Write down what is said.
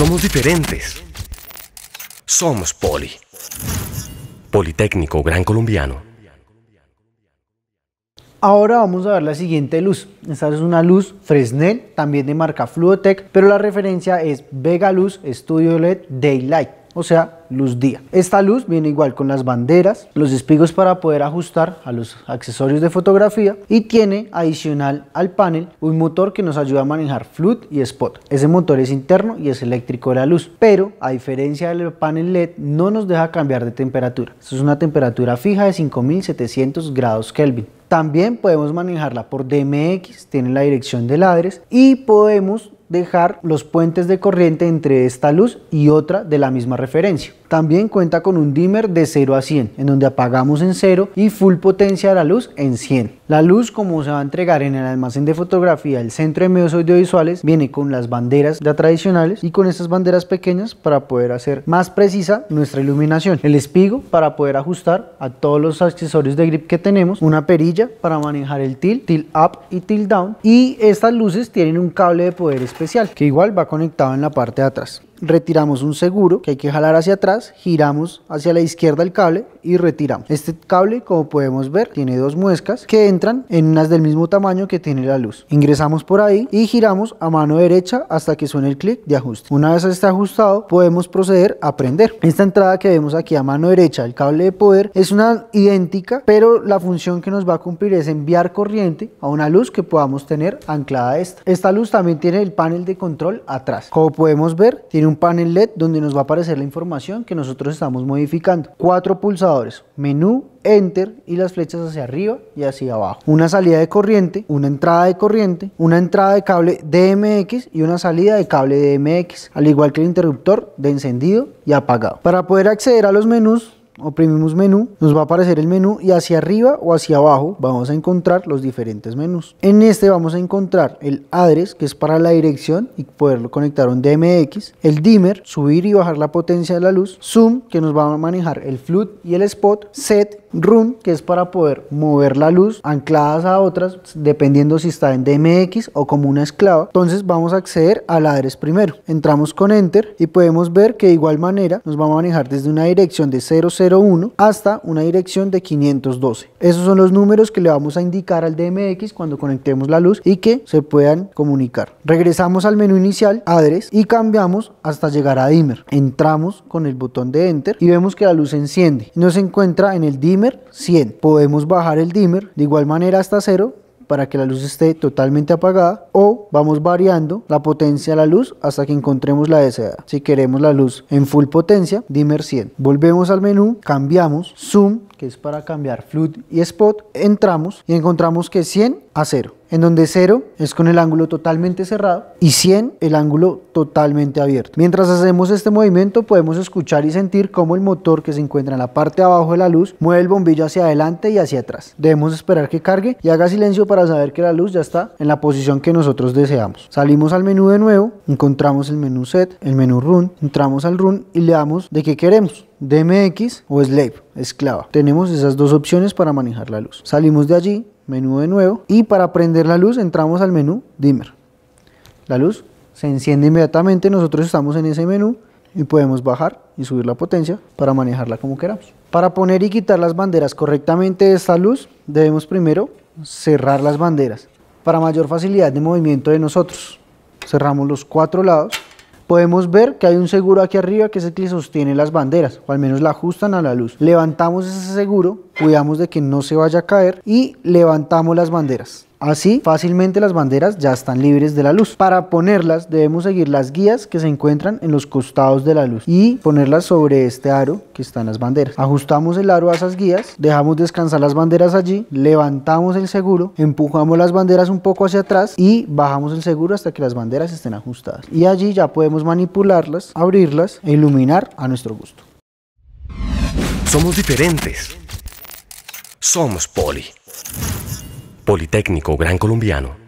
Somos diferentes. Somos Poli. Politécnico Gran Colombiano. Ahora vamos a ver la siguiente luz. Esta es una luz Fresnel, también de marca Fluotec, pero la referencia es Vega Luz Studio LED Daylight o sea, luz día. Esta luz viene igual con las banderas, los espigos para poder ajustar a los accesorios de fotografía y tiene adicional al panel un motor que nos ayuda a manejar flood y spot. Ese motor es interno y es eléctrico de la luz, pero a diferencia del panel LED no nos deja cambiar de temperatura. Esto es una temperatura fija de 5700 grados Kelvin. También podemos manejarla por DMX, tiene la dirección de ladres y podemos dejar los puentes de corriente entre esta luz y otra de la misma referencia. También cuenta con un dimmer de 0 a 100, en donde apagamos en 0 y full potencia la luz en 100. La luz, como se va a entregar en el almacén de fotografía el Centro de Medios Audiovisuales, viene con las banderas ya tradicionales y con estas banderas pequeñas para poder hacer más precisa nuestra iluminación. El espigo para poder ajustar a todos los accesorios de grip que tenemos, una perilla para manejar el tilt, tilt up y tilt down y estas luces tienen un cable de poder especial que igual va conectado en la parte de atrás retiramos un seguro que hay que jalar hacia atrás, giramos hacia la izquierda el cable y retiramos. Este cable, como podemos ver, tiene dos muescas que entran en unas del mismo tamaño que tiene la luz. Ingresamos por ahí y giramos a mano derecha hasta que suene el clic de ajuste. Una vez está ajustado, podemos proceder a prender. Esta entrada que vemos aquí a mano derecha, el cable de poder, es una idéntica, pero la función que nos va a cumplir es enviar corriente a una luz que podamos tener anclada a esta. Esta luz también tiene el panel de control atrás. Como podemos ver, tiene un un panel LED donde nos va a aparecer la información que nosotros estamos modificando. Cuatro pulsadores, menú, enter y las flechas hacia arriba y hacia abajo. Una salida de corriente, una entrada de corriente, una entrada de cable DMX y una salida de cable DMX, al igual que el interruptor de encendido y apagado. Para poder acceder a los menús oprimimos menú, nos va a aparecer el menú y hacia arriba o hacia abajo vamos a encontrar los diferentes menús. En este vamos a encontrar el address que es para la dirección y poderlo conectar un DMX, el dimmer, subir y bajar la potencia de la luz, zoom que nos va a manejar el flood y el spot, set Run, que es para poder mover la luz ancladas a otras, dependiendo si está en DMX o como una esclava. Entonces vamos a acceder al ADRES primero. Entramos con Enter y podemos ver que de igual manera nos va a manejar desde una dirección de 001 hasta una dirección de 512. Esos son los números que le vamos a indicar al DMX cuando conectemos la luz y que se puedan comunicar. Regresamos al menú inicial, ADRES y cambiamos hasta llegar a dimmer. Entramos con el botón de Enter y vemos que la luz enciende, enciende. Nos encuentra en el dimmer 100. Podemos bajar el dimmer de igual manera hasta 0 para que la luz esté totalmente apagada o vamos variando la potencia de la luz hasta que encontremos la deseada. Si queremos la luz en full potencia, dimmer 100. Volvemos al menú, cambiamos zoom, que es para cambiar flood y spot, entramos y encontramos que 100 a 0 en donde 0 es con el ángulo totalmente cerrado y 100 el ángulo totalmente abierto. Mientras hacemos este movimiento podemos escuchar y sentir cómo el motor que se encuentra en la parte de abajo de la luz mueve el bombillo hacia adelante y hacia atrás. Debemos esperar que cargue y haga silencio para saber que la luz ya está en la posición que nosotros deseamos. Salimos al menú de nuevo, encontramos el menú set, el menú run, entramos al run y le damos de qué queremos. DMX o slave, esclava. Tenemos esas dos opciones para manejar la luz. Salimos de allí, menú de nuevo, y para prender la luz entramos al menú dimmer. La luz se enciende inmediatamente, nosotros estamos en ese menú y podemos bajar y subir la potencia para manejarla como queramos. Para poner y quitar las banderas correctamente de esta luz, debemos primero cerrar las banderas para mayor facilidad de movimiento de nosotros. Cerramos los cuatro lados podemos ver que hay un seguro aquí arriba que es el que sostiene las banderas, o al menos la ajustan a la luz. Levantamos ese seguro cuidamos de que no se vaya a caer y levantamos las banderas. Así fácilmente las banderas ya están libres de la luz. Para ponerlas debemos seguir las guías que se encuentran en los costados de la luz y ponerlas sobre este aro que están las banderas. Ajustamos el aro a esas guías, dejamos descansar las banderas allí, levantamos el seguro, empujamos las banderas un poco hacia atrás y bajamos el seguro hasta que las banderas estén ajustadas. Y allí ya podemos manipularlas, abrirlas e iluminar a nuestro gusto. Somos diferentes somos Poli. Politécnico Gran Colombiano.